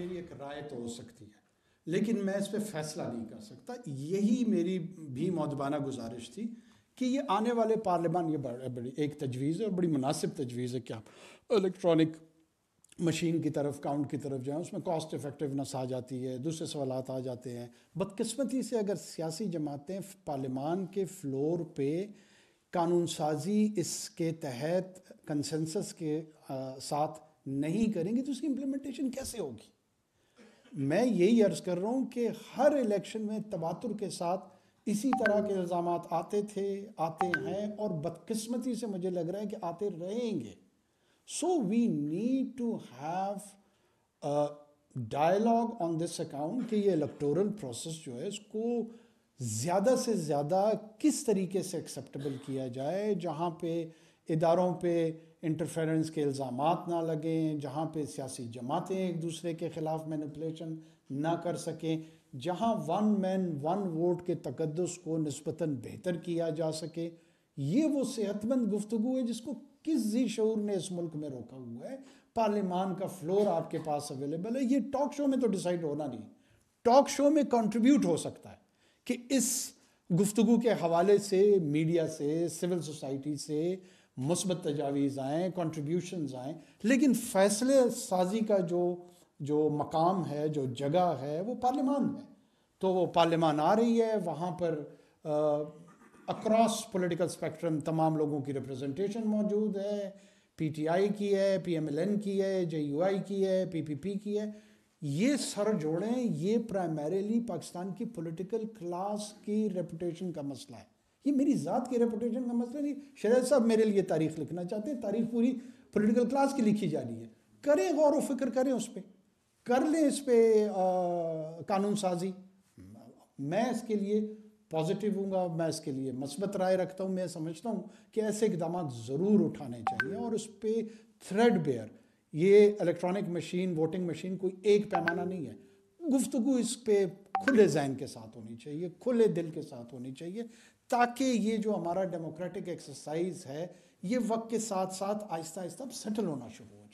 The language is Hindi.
मेरी एक राय तो हो सकती है लेकिन मैं इस पर फैसला नहीं कर सकता यही मेरी भी मौजबाना गुजारिश थी कि ये आने वाले पार्लियामान ये बड़ी एक तजवीज़ है और बड़ी मुनासिब तजवीज़ है कि आप इलेक्ट्रॉनिक मशीन की तरफ काउंट की तरफ जाएँ उसमें कॉस्ट इफेक्टिवनेस आ जाती है दूसरे सवाल आ जाते हैं बदकस्मती से अगर सियासी जमातें पार्लियामान के फ्लोर पर कानून साजी इसके तहत कंसेंसस के आ, साथ नहीं करेंगी तो उसकी इम्प्लीमेंटेशन कैसे होगी मैं यही अर्ज़ कर रहा हूँ कि हर इलेक्शन में तबातुर के साथ इसी तरह के इल्ज़ाम आते थे आते हैं और बदकस्मती से मुझे लग रहा है कि आते रहेंगे so we need to have dialogue on this account कि ये इलेक्टोरल प्रोसेस जो है इसको ज़्यादा से ज़्यादा किस तरीके से एक्सेप्टेबल किया जाए जहाँ पे इदारों पे इंटरफेरेंस के इल्ज़ाम ना लगें जहाँ पे सियासी जमातें एक दूसरे के ख़िलाफ़ मैनिपलेशन ना कर सकें जहाँ वन मैन वन वोट के तकदस को नस्बता बेहतर किया जा सके ये वो सेहतमंद गुफ्तु है जिसको किस जी शूर ने इस मुल्क में रोका हुआ है पार्लियामान का फ्लोर आपके पास अवेलेबल है ये टॉक शो में तो डिसाइड होना नहीं टॉक शो में कंट्रीब्यूट हो सकता है कि इस गुफ्तु के हवाले से मीडिया से सिविल सोसाइटी से मुस्बत तजावीज़ आएँ कंट्रीब्यूशंस आएँ लेकिन फ़ैसले साजी का जो जो मकाम है जो जगह है वो पार्लियामान है तो वो पार्लियामान आ रही है वहाँ पर अक्रॉस पॉलिटिकल स्पेक्ट्रम तमाम लोगों की रिप्रेजेंटेशन मौजूद है पीटीआई की है पीएमएलएन की है जेयूआई की है पीपीपी की है ये सर जोड़ें ये प्राइमरीली पाकिस्तान की पॉलिटिकल क्लास की रेपुटेशन का मसला है ये मेरी ज़ात की रेपुटेशन का मसला नहीं शरद साहब मेरे लिए तारीख लिखना चाहते हैं तारीख पूरी पोलिटिकल क्लास की लिखी जा रही है करें गौर व फिक्र करें उस पर कर लें इस पर कानून साजी मैं इसके लिए पॉजिटिव हूँ मैं इसके लिए मस्बत राय रखता हूँ मैं समझता हूँ कि ऐसे इकदाम ज़रूर उठाने चाहिए और उस पर थ्रेड बेयर ये इलेक्ट्रॉनिक मशीन वोटिंग मशीन कोई एक पैमाना नहीं है गुफ्तु इस पर खुले जहन के साथ होनी चाहिए खुले दिल के साथ होनी चाहिए ताकि ये जो हमारा डेमोक्रेटिक एक्सरसाइज है ये वक्त के साथ साथ आहिस्ता आहिस्ता सेटल होना शुरू हो